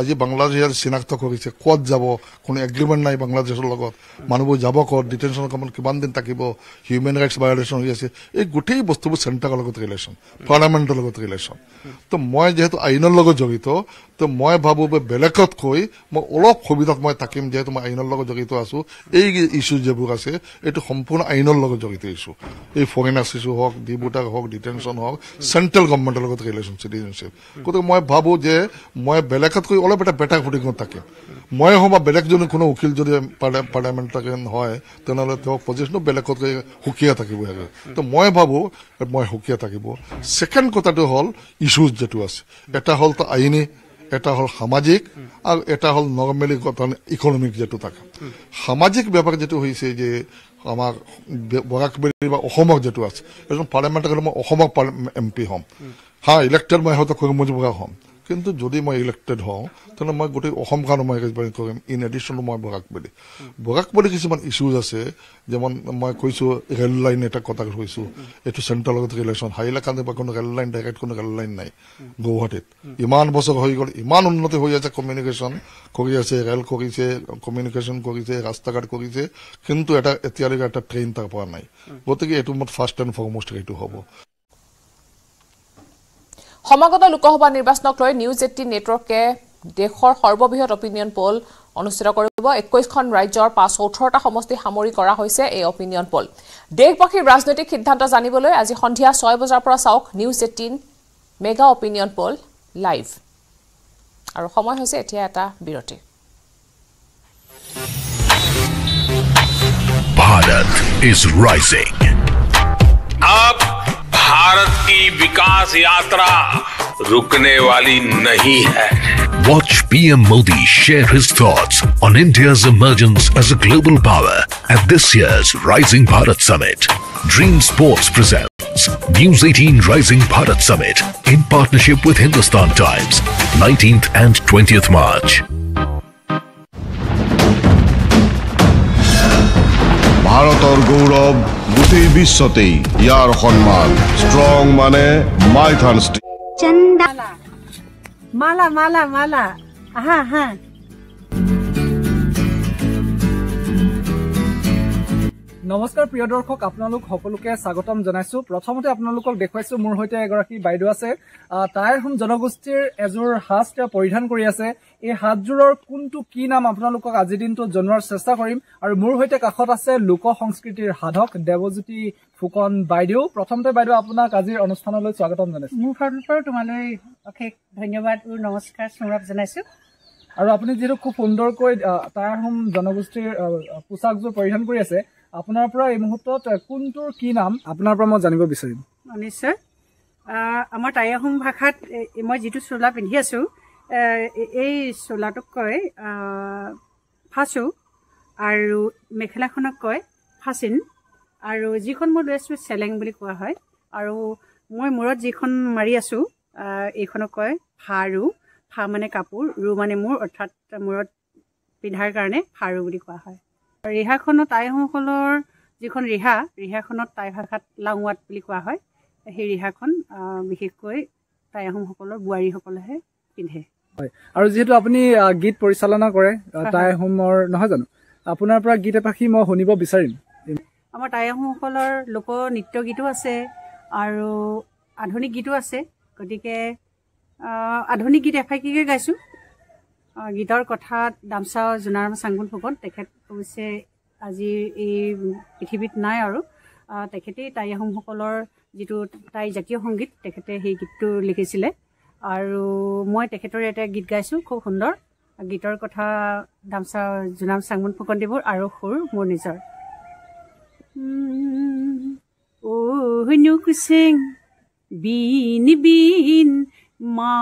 [SPEAKER 9] আজি বাংলাদেশ বাংলাদেশে চিনাক্ত কৰিছে কত যাব কোনো এগ্ৰিমেণ্ট নাই বাংলাদেশৰ লগত মানুহবোৰ যাব কত ডিটেনশ্যন কামত কিমান দিন থাকিব হিউমেন ৰাইটছ ভায়লেশ্যন হৈ আছে এই গোটেই বস্তুবোৰ চেণ্টাৰৰ লগত ৰিলেশ্যন পাৰ্লামেণ্টৰ লগত ৰিলেশ্যন তো মই যিহেতু আইনৰ লগত জড়িত তো মই ভাবোঁ যে বেলেগতকৈ মই অলপ সুবিধাত মই থাকিম যিহেতু মই আইনৰ লগত জড়িত আছোঁ এই ইছ্যু যিবোৰ আছে এইটো সম্পূৰ্ণ আইনৰ লগত জড়িত ইছ্যু এই ফৰেনাৰ্ছ ইছ্যু হওক হওক ডিবুটাক হওক ডিটেনশ্যন হওক চেণ্ট্ৰেল গভৰ্ণমেণ্টৰ লগত ৰিলেশ্যন চিটিজেনশ্বিপ গতিকে মই ভাবোঁ যে মই বেলেগতকৈ অলপ এটা বেটাৰ ফুটিঙত থাকিম মই হওঁ বা বেলেগজনী কোনো উকিল যদি পাৰ্লিয়ামেণ্ট হয় তেনেহ'লে তেওঁ পজিশ্যনটো বেলেগতকৈ সুকীয়া থাকিব তো মই ভাবোঁ মই সুকীয়া থাকিব ছেকেণ্ড কথাটো হ'ল ইছুজ যিটো আছে এটা হ'ল তো আইনী এটা হ'ল সামাজিক আৰু এটা হ'ল নৰ্মেলি গঠন ইকনমিক যিটো থাকে সামাজিক ব্যৱহাৰ যিটো হৈছে যে আমাৰ বৰাকবেৰী বা অসমৰ যিটো আছে এজন পাৰ্লিয়ামেণ্টাৰী মই অসমৰ এম পি হ'ম হা ইলেক্টেড মই সিহঁতক কৰিম বুলি বগা হ'ম কিন্তু যদি মই ইলেক্টেড হওঁ তেনে মই গোটেই অসম কাৰণে মই একেবাৰে কৰিম ইন এডিশ্যনো মই বগাকবলি বগাকবলি কিছুমান ইছ্যুজ আছে যেমন মই কৈছোঁ ৰেল লাইন এটা কথা কৈছোঁ এইটো চেণ্ট্ৰেলৰ লগত ৰিলেশ্যন হাইলাকান্দি বা কোনো ৰেল লাইন ডাইৰেক্ট কোনো ৰেল লাইন নাই গুৱাহাটীত ইমান বছৰ হৈ গ'ল ইমান উন্নতি হৈ আছে কমিউনিকেশ্যন কৰি আছে ৰেল কৰিছে কমিউনিকেশ্যন কৰিছে ৰাস্তা ঘাট কৰিছে কিন্তু এটা এতিয়ালৈকে এটা ট্ৰেইন তাৰ পৰা নাই গতিকে এইটো মই ফাৰ্ষ্ট এণ্ড ফৰমষ্ট সেইটো হ'ব
[SPEAKER 1] সমাগত লোকসভা নিৰ্বাচনক লৈ নিউজ এইটিন নেটৱৰ্কে দেশৰ সৰ্ববৃহৎ অপিনিয়ন পল অনুষ্ঠিত কৰিব একৈশখন ৰাজ্যৰ পাঁচ ওঠৰটা সমষ্টি সামৰি কৰা হৈছে এই অপিনিয়ন পল দেশবাসীৰ ৰাজনৈতিক সিদ্ধান্ত জানিবলৈ আজি সন্ধিয়া ছয় বজাৰ পৰা চাওক News Eighteen mega opinion poll live আৰু সময় হৈছে এতিয়া এটা বিৰতি
[SPEAKER 7] ভাৰত ইজ ৰাইজিং
[SPEAKER 10] भारत की विकास यात्रा रुकने वाली नहीं है
[SPEAKER 7] Watch PM Modi share his thoughts on India's emergence as a global power at this year's Rising Bharat Summit. Dream Sports presents News 18 Rising Bharat Summit in partnership with Hindustan Times, 19th and 20th March.
[SPEAKER 9] গোটেই বিশ্বতেই ইয়াৰ সন্মান strong মানে মাইথান
[SPEAKER 11] মালা মালা মালা আহা আহা
[SPEAKER 12] নমস্কাৰ প্ৰিয় দৰ্শক আপোনালোক সকলোকে স্বাগতম জনাইছোঁ প্ৰথমতে আপোনালোকক দেখুৱাইছোঁ মোৰ সৈতে এগৰাকী বাইদেউ আছে তাইৰ হোম জনগোষ্ঠীৰ এযোৰ সাজ তেওঁ পৰিধান কৰি আছে এই সাজযোৰৰ কোনটো কি নাম আপোনালোকক আজিৰ দিনটোত জনোৱাৰ চেষ্টা কৰিম আৰু মোৰ সৈতে কাষত আছে লোক সংস্কৃতিৰ সাধক দেৱজ্যোতি ফুকন বাইদেউ প্ৰথমতে বাইদেউ আপোনাক আজিৰ অনুষ্ঠানলৈ স্বাগতম জনাইছোঁ
[SPEAKER 11] মোৰ ফালৰ পৰাও তোমালৈ অশেষ ধন্যবাদ নমস্কাৰ সৌৰভ জনাইছোঁ
[SPEAKER 12] আৰু আপুনি যিহেতু খুব সুন্দৰকৈ তাই আহোম জনগোষ্ঠীৰ পোচাকযোৰ পৰিধান কৰি আছে আপোনাৰ পৰা এই মুহূৰ্তত কোনটোৰ কি নাম আপোনাৰ পৰা মই জানিব বিচাৰিম
[SPEAKER 11] নিশ্চয় আমাৰ টাই আহোম ভাষাত মই যিটো চোলা পিন্ধি আছোঁ এই চোলাটোক কয় ফাচু আৰু মেখেলাখনক কয় ফাচিন আৰু যিখন মই লৈ আছো চেলেং বুলি কোৱা হয় আৰু মই মূৰত যিখন মাৰি আছোঁ এইখনক কয় ফা ৰু ফা মানে কাপোৰ ৰু মানে মূৰ অৰ্থাৎ মূৰত পিন্ধাৰ কাৰণে ফাৰু বুলি কোৱা হয় ৰিহাখনত আইসকলৰ যিখন ৰিহা ৰিহাখনত টাই ভাষাত লাংৱাট বুলি কোৱা হয় সেই ৰিহাখন বিশেষকৈ টাই আহোমসকলৰ বোৱাৰীসকলেহে পিন্ধে
[SPEAKER 2] হয় আৰু যিহেতু
[SPEAKER 12] আপুনি গীত পৰিচালনা কৰে টাই আহোমৰ নহয় জানো আপোনাৰ পৰা গীত এপাশি মই শুনিব
[SPEAKER 10] বিচাৰিম
[SPEAKER 11] আমাৰ টাই আহোমসকলৰ লোক নৃত্য গীতো আছে আৰু আধুনিক গীতো আছে গতিকে আধুনিক গীত এফাকিকে গাইছোঁ গীতৰ কথা দামচা জোনাৰাম চাংগুন ফুকন তেখেত অৱশ্যে আজি এই পৃথিৱীত নাই আৰু তেখেতেই তাই আহোমসকলৰ যিটো তাই জাতীয় সংগীত তেখেতে সেই গীতটো লিখিছিলে আৰু মই তেখেতৰ এটা গীত গাইছোঁ খুব সুন্দৰ গীতৰ কথা দামচা জোনাম চাংগুন ফুকনদেৱৰ আৰু সুৰ মোৰ নিজৰ বিন বিন মা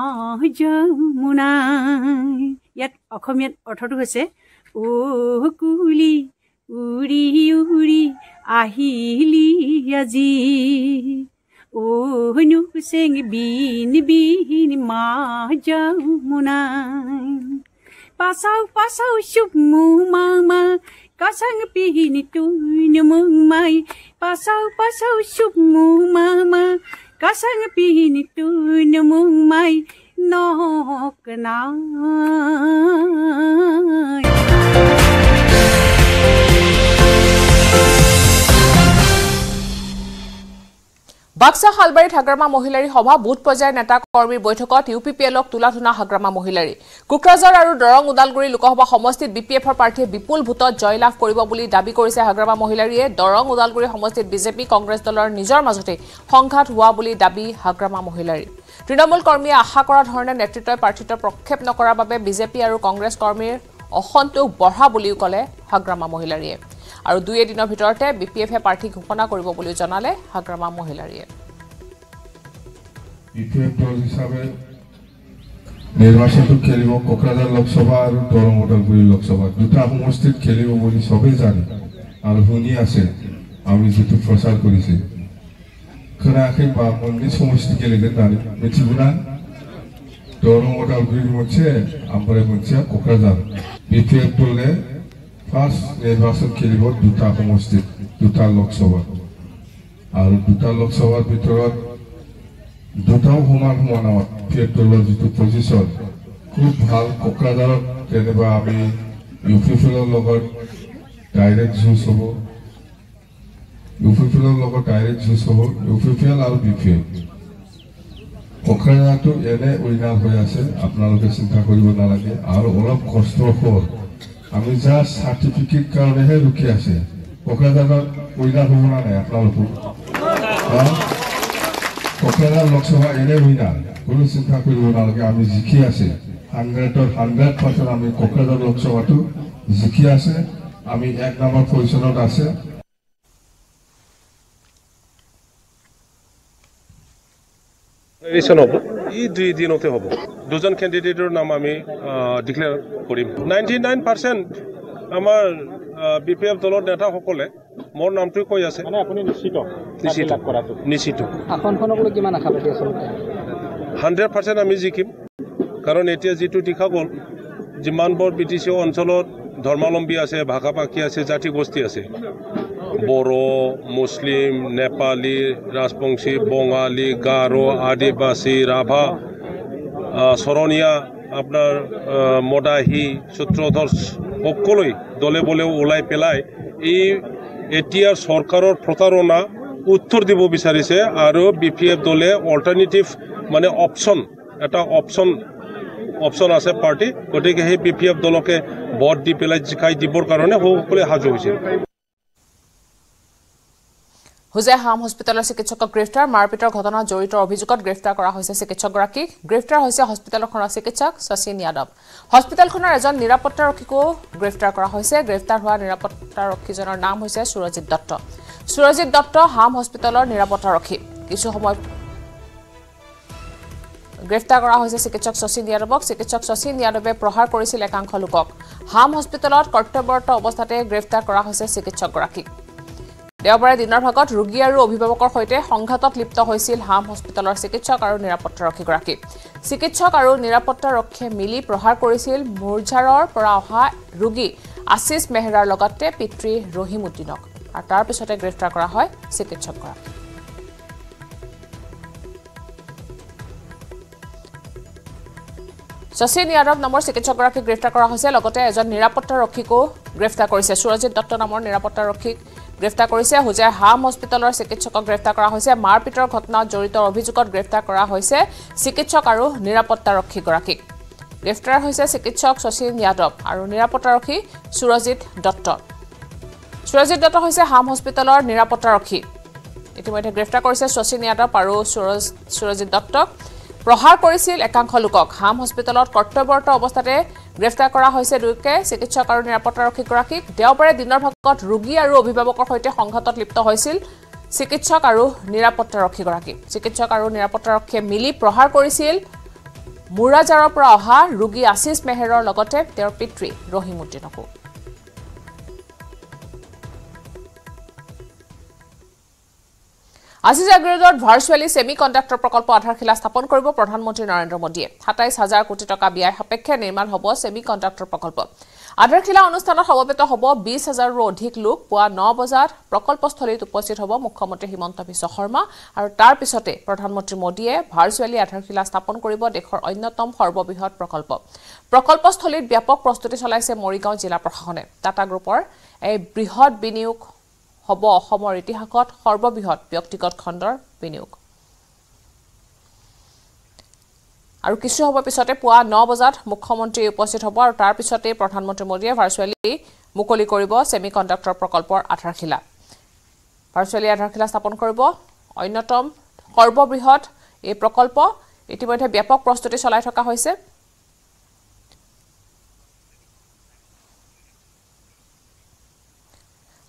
[SPEAKER 11] যমুনা অসমীয়াত অৰ্থটো হৈছে ও কুলি উৰি উৰি আহিলি আজি ওহনু চেং বিন বিহীন মা যমুনাই পাচাও পাচাও চুপ মু মা মা কাছাং পিহিন তুইন মুং মাই পাছাও পাছাও চুপ মু মা মা কাছাং তুইন মাই नोक
[SPEAKER 1] বাক্সা শালবাৰী হাগ্ৰামা মহিলাৰী সভা বুথ পৰ্যায়ৰ নেতা কৰ্মীৰ বৈঠকত ইউ পি পি এলক তোলা ধুনা হাগ্ৰামা মহিলাৰী কোকৰাঝাৰ আৰু দৰং ওদালগুৰি লোকসভা সমষ্টিত বি পি এফৰ প্ৰাৰ্থীয়ে বিপুল ভোটত জয়লাভ কৰিব বুলি দাবী কৰিছে হাগ্ৰামা মহিলাৰীয়ে দৰং ওদালগুৰি সমষ্টিত বিজেপি কংগ্ৰেছ দলৰ নিজৰ মাজতে সংঘাত হোৱা বুলি দাবী হাগ্ৰামা মহিলাৰীৰ তৃণমূল কৰ্মীয়ে আশা কৰা ধৰণে নেতৃত্বই প্ৰাৰ্থিত্ব প্ৰক্ষেপ নকৰাৰ বাবে বিজেপি আৰু কংগ্ৰেছ কৰ্মীৰ অসন্তোষ বঢ়া বুলিও ক'লে হাগ্ৰামা মহিলাৰীয়ে আৰু দুই এদিনৰ ভিতৰতে বি পি এফে প্ৰাৰ্থী ঘোষণা কৰিব বুলিও জনালে হাগ্ৰামা মহিলাৰীয়ে
[SPEAKER 13] নিৰ্বাচনটো খেলিব কোকৰাঝাৰ লোকসভা আৰু দৰং ওদালগুৰি লোকসভা দুটা সমষ্টিত খেলিব বুলি চবেই জানে আৰু শুনি আছে আমি যিটো প্ৰচাৰ কৰিছিলোঁ खोनाखैबा मोनगोन समस्ति गेलेगोन होननानै मिथिगौना दरं अदालगुरि मोनसे ओमफ्राय मोनसेया क'क्राझार बिटिएफ दलने फार्स्ट निर्वाचन खेलिब दुटा समस्ति दुटा लकसभा আৰু দুটা লোকসভাৰ ভিতৰত দুটাও সমান সমান আমাৰ পি এফ দলৰ যিটো পজিশ্যন খুব ভাল কোকৰাঝাৰত যেনিবা আমি ইউ পি এফ এলৰ লগত ডাইৰেক্ট যুঁজ হ'ব ইউফিফিলৰ লগত ডাইৰেক্ট যুজ হ'ব ইউফিফিয়েল আৰু বিফিয়েল অসমীয়াটো এনে উইনাৰ হৈ আছে আপোনালোকে চিন্তা কৰিব নালাগে আৰু অলপ কষ্ট হ'ল আমি যা চাৰ্টিফিকেট কাৰণেহে ৰখি আছে কখেজাৰত উইনাৰ হ'ব নাই আপোনালোকৰ কখেজাৰ লোকসভা এনে উইনাৰ কোনো চিন্তা কৰিব নালাগে আমি জিকি আছে হাণ্ড্ৰেডৰ হাণ্ড্ৰেড পাৰ্চেণ্ট আমি কখেজাৰ লোকসভাটো জিকি আছে আমি এক নম্বৰ পজিশ্যনত আছে
[SPEAKER 10] ইলেকশ্যন হ'ব ই দুই দিনতে হ'ব দুজন কেণ্ডিডেটৰ নাম আমি ডিক্লেয়াৰ কৰিম নাইণ্টি নাইন পাৰ্চেণ্ট আমাৰ বি পি এফ দলৰ নেতাসকলে মোৰ নামটো কৈ আছে নিশ্চিত হাণ্ড্ৰেড পাৰ্চেণ্ট আমি জিকিম কাৰণ এতিয়া যিটো দিশা গ'ল যিমানবোৰ বি টি চি অঞ্চলত ধৰ্মাৱলম্বী আছে ভাষা ভাষী আছে জাতি গোষ্ঠী আছে বড়ো মুছলিম নেপালী ৰাজবংশী বঙালী গাৰো আদিবাসী ৰাভা চৰণীয়া আপোনাৰ মদাহী সূত্ৰধৰ সকলোৱে দলে বলে ওলাই পেলাই এই এতিয়া চৰকাৰৰ প্ৰতাৰণা উত্তৰ দিব বিচাৰিছে আৰু বি পি এফ দলে অল্টাৰনেটিভ মানে অপশ্যন এটা অপশ্যন অপশ্যন আছে পাৰ্টি গতিকে সেই বি পি এফ দলকে ভোট দি পেলাই জিকাই দিবৰ কাৰণে সকলোৱে সাজু হৈছিল
[SPEAKER 1] হুজাই হাম হস্পিটেলৰ চিকিৎসকক গ্ৰেপ্তাৰ মাৰপিটৰ ঘটনাত জড়িত অভিযোগত গ্ৰেপ্তাৰ কৰা হৈছে চিকিৎসকগৰাকীক গ্ৰেপ্তাৰ হৈছে হস্পিটেলখনৰ চিকিৎসক শচীন যাদৱ হস্পিটেলখনৰ এজন নিৰাপত্তাৰক্ষীকো গ্ৰেপ্তাৰ কৰা হৈছে গ্ৰেপ্তাৰ হোৱা নিৰাপত্তাৰক্ষীজনৰ নাম হৈছে সুৰজিৎ দত্ত সুৰজিৎ দত্ত হাম হস্পিটেলৰ নিৰাপত্তাৰক্ষী কিছু সময় গ্ৰেপ্তাৰ কৰা হৈছে চিকিৎসক শচীন যাদৱক চিকিৎসক শচীন যাদৱে প্ৰহাৰ কৰিছিল একাংশ লোকক হাম হস্পিটেলত কৰ্তব্যৰত অৱস্থাতে গ্ৰেপ্তাৰ কৰা হৈছে চিকিৎসকগৰাকীক দেওবাৰে দিনৰ ভাগত ৰোগী আৰু অভিভাৱকৰ সৈতে সংঘাতত লিপ্ত হৈছিল হাম হস্পিটেলৰ চিকিৎসক আৰু নিৰাপত্তাৰক্ষীগৰাকী চিকিৎসক আৰু নিৰাপত্তাৰক্ষীয়ে মিলি প্ৰহাৰ কৰিছিল মোৰঝাৰৰ পৰা অহা ৰোগী আশিষ মেহৰাৰ লগতে পিতৃ ৰহিম উদ্দিনক আৰু তাৰ পিছতে গ্ৰেপ্তাৰ কৰা হয় চিকিৎসকগৰাকী শচীন য়াদৱ নামৰ চিকিৎসকগৰাকীক গ্ৰেপ্তাৰ কৰা হৈছে লগতে এজন নিৰাপত্তাৰক্ষীকো গ্ৰেপ্তাৰ কৰিছে সুৰজিত দত্ত নামৰ নিৰাপত্তাৰক্ষীক গ্ৰেপ্তাৰ কৰিছে হোজাই হাম হস্পিটেলৰ চিকিৎসকক গ্ৰেপ্তাৰ কৰা হৈছে মাৰপিটৰ ঘটনাত জড়িত অভিযোগত গ্ৰেপ্তাৰ কৰা হৈছে চিকিৎসক আৰু নিৰাপত্তাৰক্ষীগৰাকীক গ্ৰেপ্তাৰ হৈছে চিকিৎসক শচীন যাদৱ আৰু নিৰাপত্তাৰক্ষী সুৰজিৎ দত্ত সুৰজিৎ দত্ত হৈছে হাম হস্পিটেলৰ নিৰাপত্তাৰক্ষী ইতিমধ্যে গ্ৰেপ্তাৰ কৰিছে শচীন যাদৱ আৰু সুৰজ সুৰজিৎ দত্তক প্ৰহাৰ কৰিছিল একাংশ লোকক হাম হস্পিটেলত কৰ্তব্যৰত অৱস্থাতে গ্ৰেপ্তাৰ কৰা হৈছে দুয়োকে চিকিৎসক আৰু নিৰাপত্তাৰক্ষীগৰাকীক দেওবাৰে দিনৰ ভাগত ৰোগী আৰু অভিভাৱকৰ সৈতে সংঘাতত লিপ্ত হৈছিল চিকিৎসক আৰু নিৰাপত্তাৰক্ষীগৰাকী চিকিৎসক আৰু নিৰাপত্তাৰক্ষীয়ে মিলি প্ৰহাৰ কৰিছিল মুৰাজাৰৰ পৰা অহা ৰোগী আশীষ মেহেৰৰ লগতে তেওঁৰ পিতৃ ৰহিমুদ্দিনকো আজিজ আগ্ৰেডত ভাৰ্চুৱেলি ছেমি কণ্ডাক্টৰ প্ৰকল্প আধাৰশিলা স্থাপন কৰিব প্ৰধানমন্ত্ৰী নৰেন্দ্ৰ মোদীয়ে সাতাইছ হাজাৰ কোটি টকা ব্যয় সাপেক্ষে নিৰ্মাণ হ'ব ছেমি কণ্ডাক্টৰ প্ৰকল্প আধাৰশিলা অনুষ্ঠানত সমবেত হ'ব বিছ হাজাৰৰো অধিক লোক পুৱা ন বজাত প্ৰকল্পস্থলীত উপস্থিত হ'ব মুখ্যমন্ত্ৰী হিমন্ত বিশ্ব শৰ্মা আৰু তাৰ পিছতে প্ৰধানমন্ত্ৰী মোদীয়ে ভাৰ্চুৱেলি আধাৰশিলা স্থাপন কৰিব দেশৰ অন্যতম সৰ্ববৃহৎ প্ৰকল্প প্ৰকল্পস্থলীত ব্যাপক প্ৰস্তুতি চলাইছে মৰিগাঁও জিলা প্ৰশাসনে টাটা গ্ৰুপৰ এই বৃহৎ বিনিয়োগ হ'ব অসমৰ ইতিহাসত সৰ্ববৃহৎ ব্যক্তিগত খণ্ডৰ বিনিয়োগ আৰু কিছু সময় পিছতে পুৱা ন বজাত মুখ্যমন্ত্ৰী উপস্থিত হ'ব আৰু তাৰ পিছতে প্ৰধানমন্ত্ৰী মোদীয়ে ভাৰ্চুৱেলি মুকলি কৰিব ছেমি কণ্ডাক্টৰ প্ৰকল্পৰ আধাৰশিলা ভাৰ্চুৱেলি আধাৰশিলা স্থাপন কৰিব অন্যতম সৰ্ববৃহৎ এই প্ৰকল্প ইতিমধ্যে ব্যাপক প্ৰস্তুতি চলাই থকা হৈছে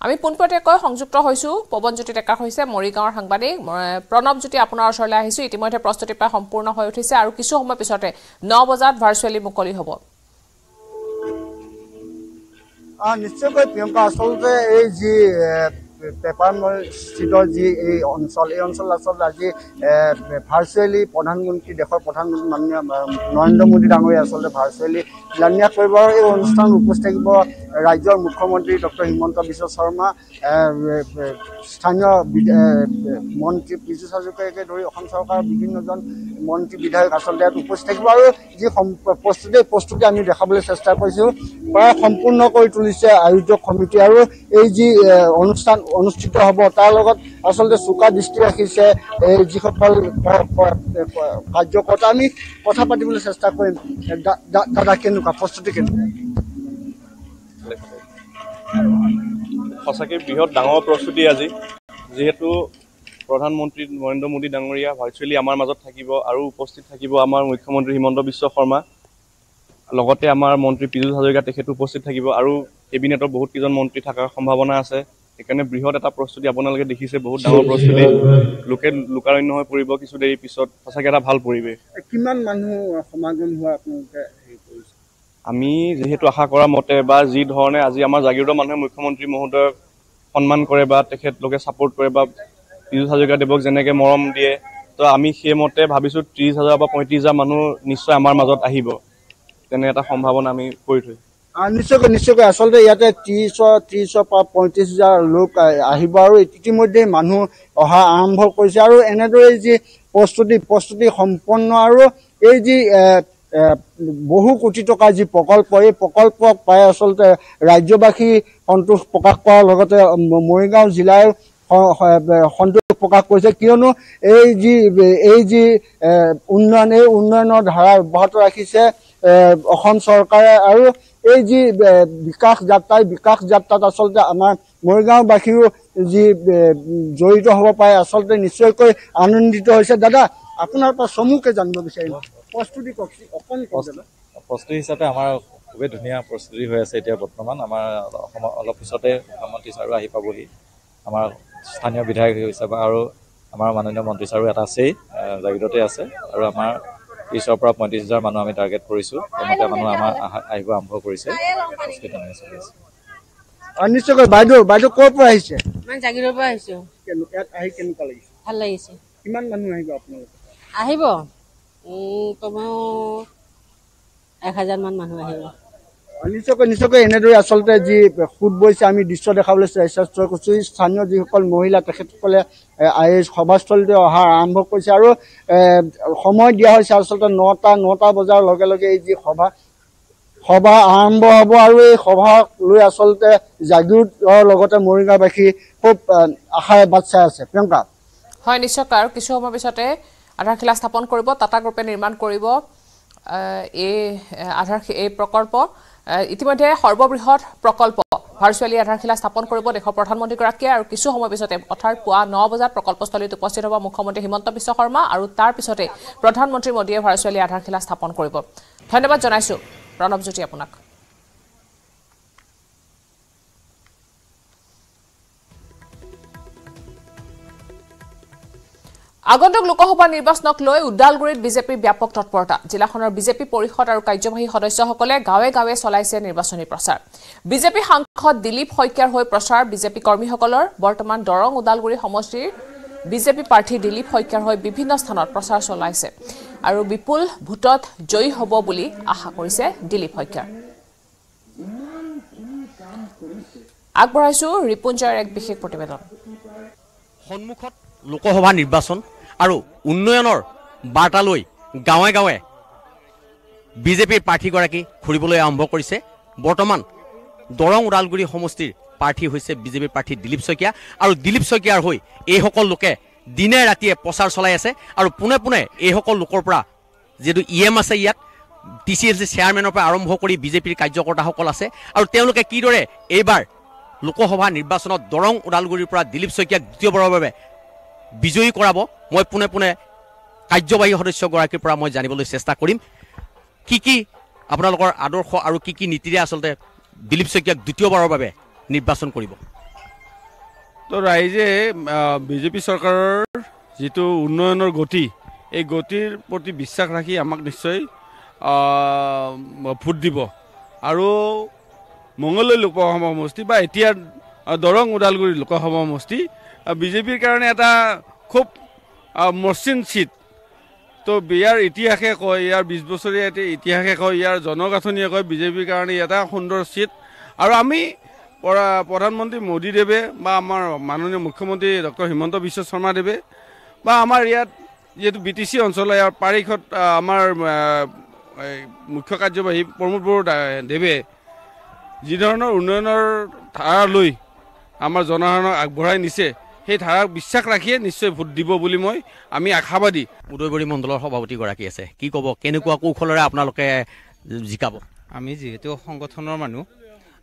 [SPEAKER 1] আমি পোনপটীয়াকৈ সংযুক্ত হৈছোঁ পৱনজ্যোতি ডেকা হৈছে মৰিগাঁৱৰ সাংবাদিক প্ৰণৱজ্যোতি আপোনাৰ ওচৰলৈ আহিছো ইতিমধ্যে প্ৰস্তুতি প্ৰায় সম্পূৰ্ণ হৈ উঠিছে আৰু কিছু সময় পিছতে ন বজাত ভাৰ্চুৱেলি মুকলি হ'ব
[SPEAKER 12] নিশ্চয়কৈ প্ৰিয়ংকা আচলতে এই যি পেপাৰস্থিত যি এই অঞ্চল এই অঞ্চল আচলতে আজি ভাৰ্চুৱেলি প্ৰধানমন্ত্ৰী দেশৰ প্ৰধানমন্ত্ৰী মাননীয় নৰেন্দ্ৰ মোদী ডাঙৰীয়া আচলতে ভাৰ্চুৱেলি শিলান্যাস কৰিব আৰু এই অনুষ্ঠান উপস্থিত থাকিব ৰাজ্যৰ মুখ্যমন্ত্ৰী ডক্টৰ হিমন্ত বিশ্ব শৰ্মা স্থানীয় মন্ত্ৰী পি চি ধৰি অসম চৰকাৰৰ বিভিন্নজন মন্ত্ৰী বিধায়ক আচলতে ইয়াত উপস্থিত থাকিব আৰু যি প্ৰস্তুতি প্ৰস্তুতি আমি দেখাবলৈ চেষ্টা কৰিছোঁ প্ৰায় সম্পূৰ্ণ কৰি তুলিছে আয়োজক সমিতি আৰু এই যি অনুষ্ঠান অনুষ্ঠিত হ'ব তাৰ লগত আচলতে চোকা দৃষ্টি ৰাখিছে এই যিসকল কাৰ্যকৰ্তা আমি কথা পাতিবলৈ চেষ্টা কৰিম দাদা কেনেকুৱা
[SPEAKER 3] প্ৰস্তুতি কেনেকুৱা সঁচাকৈ বৃহৎ ডাঙৰ প্ৰস্তুতি আজি যিহেতু প্ৰধানমন্ত্ৰী নৰেন্দ্ৰ মোদী ডাঙৰীয়া ভাৰ্চুৱেলি আমাৰ মাজত থাকিব আৰু উপস্থিত থাকিব আমাৰ মুখ্যমন্ত্ৰী হিমন্ত বিশ্ব শৰ্মা লগতে আমাৰ মন্ত্ৰী পীযুষ হাজৰিকা তেখেতো উপস্থিত থাকিব আৰু কেবিনেটৰ বহুত কেইজন মন্ত্ৰী থকাৰ সম্ভাৱনা আছে সেইকাৰণে বৃহৎ এটা প্ৰস্তুতি আপোনালোকে দেখিছে বহুত ডাঙৰ প্ৰস্তুতি লোকে লোকাৰণ্য হৈ পৰিব কিছু দেৰি পিছত সঁচাকৈ এটা ভাল পৰিৱেশ
[SPEAKER 12] কিমান মানুহ সমাগম হোৱা আপোনালোকে
[SPEAKER 3] আমি যিহেতু আশা কৰা মতে বা যি ধৰণে আজি আমাৰ জাগিৰোডৰ মানুহে মুখ্যমন্ত্ৰী মহোদয়ক সন্মান কৰে বা তেখেতলোকে ছাপোৰ্ট কৰে বা পীযুষ হাজৰিকাদেৱক যেনেকৈ মৰম দিয়ে তো আমি সেইমতে ভাবিছোঁ ত্ৰিছ হাজাৰ বা পঁয়ত্ৰিছ হাজাৰ মানুহ নিশ্চয় আমাৰ মাজত আহিব তেনে এটা সম্ভাৱনা আমি কৰি থৈছোঁ
[SPEAKER 12] নিশ্চয়কৈ নিশ্চয়কৈ আচলতে ইয়াতে ত্ৰিছ ত্ৰিছৰ পৰা পঁয়ত্ৰিছ হাজাৰ লোক আহিব আৰু ইতিমধ্যেই মানুহ অহা আৰম্ভ কৰিছে আৰু এনেদৰে যি প্ৰস্তুতি প্ৰস্তুতি সম্পন্ন আৰু এই যি বহু কোটি টকাৰ যি প্ৰকল্প এই প্ৰকল্পক পাই আচলতে ৰাজ্যবাসী সন্তোষ প্ৰকাশ কৰাৰ লগতে মৰিগাঁও জিলাৰ সন্তোষ প্ৰকাশ কৰিছে কিয়নো এই যি এই যি উন্নয়ন এই উন্নয়নৰ ধাৰা অব্যাহত ৰাখিছে অসম চৰকাৰে আৰু এই যি বিকাশ যাত্ৰা এই বিকাশ যাত্ৰাত আচলতে আমাৰ মৰিগাঁওবাসীও যি জড়িত হ'ব পাৰে আচলতে নিশ্চয়কৈ আনন্দিত হৈছে দাদা আপোনাৰ পৰা চমুকে জানিব বিচাৰিম প্ৰস্তুতি কওক
[SPEAKER 3] প্ৰস্তুতি হিচাপে আমাৰ খুবেই ধুনীয়া প্ৰস্তুতি হৈ আছে এতিয়া বৰ্তমান আমাৰ অসমৰ অলপ পিছতে মুখ্যমন্ত্ৰী ছাৰো আহি পাবহি আমাৰ স্থানীয় বিধায়ক হিচাপে আৰু আমাৰ মাননীয় মন্ত্ৰী ছাৰো এটা আছেই জাগিৰতে আছে আৰু আমাৰ ইছৰ পৰা পঁয়ত্ৰিছ হাজাৰ মানুহ আমি টাৰ্গেট কৰিছোঁ তেনেকে মানুহ আমাৰ আহিব আৰম্ভ কৰিছে
[SPEAKER 12] নিশ্চয়কৈ বাইদেউ বাইদেউ ক'ৰ পৰা আহিছে
[SPEAKER 11] মই জাগিৰৰ পৰা আহিছোঁ আহি কেনেকুৱা লাগিছে ভাল লাগিছে কিমান মানুহ আহিব আপোনালোকে আহিব কমেও এক হাজাৰমান মানুহ আহিব
[SPEAKER 12] নিশ্চয়কৈ নিশ্চয়কৈ এনেদৰে আচলতে যি সুত বৈছে আমি দৃশ্য দেখাবলৈ চেষ্টা কৰিছোঁ স্থানীয় যিসকল মহিলা তেখেতসকলে এই সভাস্থলীতে অহাৰ আৰম্ভ কৰিছে আৰু সময় দিয়া হৈছে আচলতে নটা নটা বজাৰ লগে লগে এই যি সভা সভা আৰম্ভ হ'ব আৰু এই সভাক লৈ আচলতে জাগিৰ লগতে মৰিগাঁওবাসী খুব আশাৰে বাট চাই আছে প্ৰিয়ংকা
[SPEAKER 1] হয় নিশ্চয়কৈ আৰু কিছু সময়ৰ পিছতে আধাৰশিলা স্থাপন কৰিব টাটা গ্ৰুপে নিৰ্মাণ কৰিব এই আধাৰ এই প্ৰকল্প ইতিমধ্যে সর্ববৃহৎ প্রকল্প ভার্চুয়ালি আধারশিলা স্থাপন করব দেশের প্রধানমন্ত্রীগুলো আর কিছু সময় পিছতে অর্থাৎ পুয়া ন বজাত প্রকল্পস্থলীত উপস্থিত হব মুখ্যমন্ত্রী হিমন্ত বিশ্ব শর্মা আর তার পিছতে প্রধানমন্ত্রী মোদিয়ে ভার্চুয়ালি আধারশিলা স্থাপন করব ধন্যবাদ জানাইছো প্রণব জ্যোতি আপনার আগন্তুক লোকসভা নিৰ্বাচনক লৈ ওদালগুৰিত বিজেপিৰ ব্যাপক তৎপৰতা জিলাখনৰ বিজেপি পৰিষদ আৰু কাৰ্যবাহী সদস্যসকলে গাঁৱে গাঁৱে চলাইছে নিৰ্বাচনী প্ৰচাৰ বিজেপি সাংসদ দিলীপ শইকীয়াৰ হৈ প্ৰচাৰ বিজেপি কৰ্মীসকলৰ বৰ্তমান দৰং ওদালগুৰি সমষ্টিৰ বিজেপি প্ৰাৰ্থী দিলীপ শইকীয়াৰ হৈ বিভিন্ন স্থানত প্ৰচাৰ চলাইছে আৰু বিপুল ভোটত জয়ী হ'ব বুলি আশা কৰিছে দিলীপ শইকীয়াৰ আগবঢ়াইছো ৰিপুঞ্জয়ৰ এক বিশেষ প্ৰতিবেদন
[SPEAKER 4] লোকসভা নিৰ্বাচন আৰু উন্নয়নৰ বাৰ্তালৈ গাঁৱে গাঁৱে বিজেপিৰ প্ৰাৰ্থীগৰাকী ঘূৰিবলৈ আৰম্ভ কৰিছে বৰ্তমান দৰং ওদালগুৰি সমষ্টিৰ প্ৰাৰ্থী হৈছে বিজেপিৰ প্ৰাৰ্থী দিলীপ শইকীয়া আৰু দিলীপ শইকীয়াৰ হৈ এইসকল লোকে দিনে ৰাতিয়ে প্ৰচাৰ চলাই আছে আৰু পোনে পোনে এইসকল লোকৰ পৰা যিহেতু ই এম আছে ইয়াত টি চি এল চি চেয়াৰমেনৰ পৰা আৰম্ভ কৰি বিজেপিৰ কাৰ্যকৰ্তাসকল আছে আৰু তেওঁলোকে কিদৰে এইবাৰ লোকসভা নিৰ্বাচনত দৰং ওদালগুৰিৰ পৰা দিলীপ শইকীয়াক দ্বিতীয়বাৰৰ বাবে বিজয়ী কৰাব মই পোনে পোনে কাৰ্যবাহী সদস্যগৰাকীৰ পৰা মই জানিবলৈ চেষ্টা কৰিম কি কি আপোনালোকৰ আদৰ্শ আৰু কি কি নীতিৰে আচলতে দিলীপ শইকীয়াক দ্বিতীয়বাৰৰ বাবে নিৰ্বাচন কৰিব
[SPEAKER 13] তো ৰাইজে বিজেপি চৰকাৰৰ যিটো উন্নয়নৰ গতি এই গতিৰ প্ৰতি বিশ্বাস ৰাখি আমাক নিশ্চয় ভোট দিব আৰু মঙলদৈ লোকসভা সমষ্টি বা এতিয়া দৰং ওদালগুৰি লোকসভা সমষ্টি বিজেপিৰ কাৰণে এটা খুব মসৃণ চিট তো ইয়াৰ ইতিহাসে কয় ইয়াৰ বিছ বছৰীয়া ইতিহাসে কয় ইয়াৰ জনগাঁথনিয়ে কয় বিজেপিৰ কাৰণে এটা সুন্দৰ চিট আৰু আমি প্ৰধানমন্ত্ৰী মোদীদেৱে বা আমাৰ মাননীয় মুখ্যমন্ত্ৰী ডক্টৰ হিমন্ত বিশ্ব শৰ্মাদেৱে বা আমাৰ ইয়াত যিহেতু বি টি চি অঞ্চলৰ ইয়াৰ পাৰিষদ আমাৰ মুখ্য কাৰ্যবাহী প্ৰমোদ বড়ো দেৱে যিধৰণৰ উন্নয়নৰ ধাৰা লৈ আমাৰ জনসাধাৰণক
[SPEAKER 4] আগবঢ়াই নিছে সেই ধাৰাক বিশ্বাস ৰাখিয়ে নিশ্চয় ভোট দিব বুলি মই আমি আশাবাদী উদয়গুৰি মণ্ডলৰ সভাপতিগৰাকী আছে কি ক'ব কেনেকুৱা কৌশলেৰে আপোনালোকে জিকাব আমি যিহেতু সংগঠনৰ মানুহ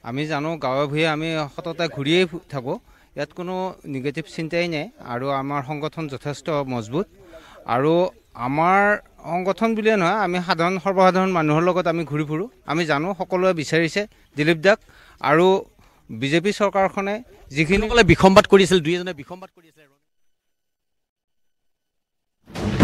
[SPEAKER 4] আমি জানো গাঁৱে ভূঞে আমি সততে ঘূৰিয়েই থাকোঁ
[SPEAKER 3] ইয়াত কোনো নিগেটিভ চিন্তাই নাই আৰু আমাৰ সংগঠন যথেষ্ট মজবুত আৰু আমাৰ সংগঠন বুলিয়ে নহয় আমি সাধাৰণ সৰ্বসাধাৰণ মানুহৰ লগত আমি ঘূৰি ফুৰোঁ আমি জানো সকলোৱে বিচাৰিছে দিলীপ দাক আৰু বিজেপি চৰকাৰখনে যিখিনিসকলে বিসম্বাদ কৰিছিল দুই এজনে বিসম্বাদ কৰিছিলে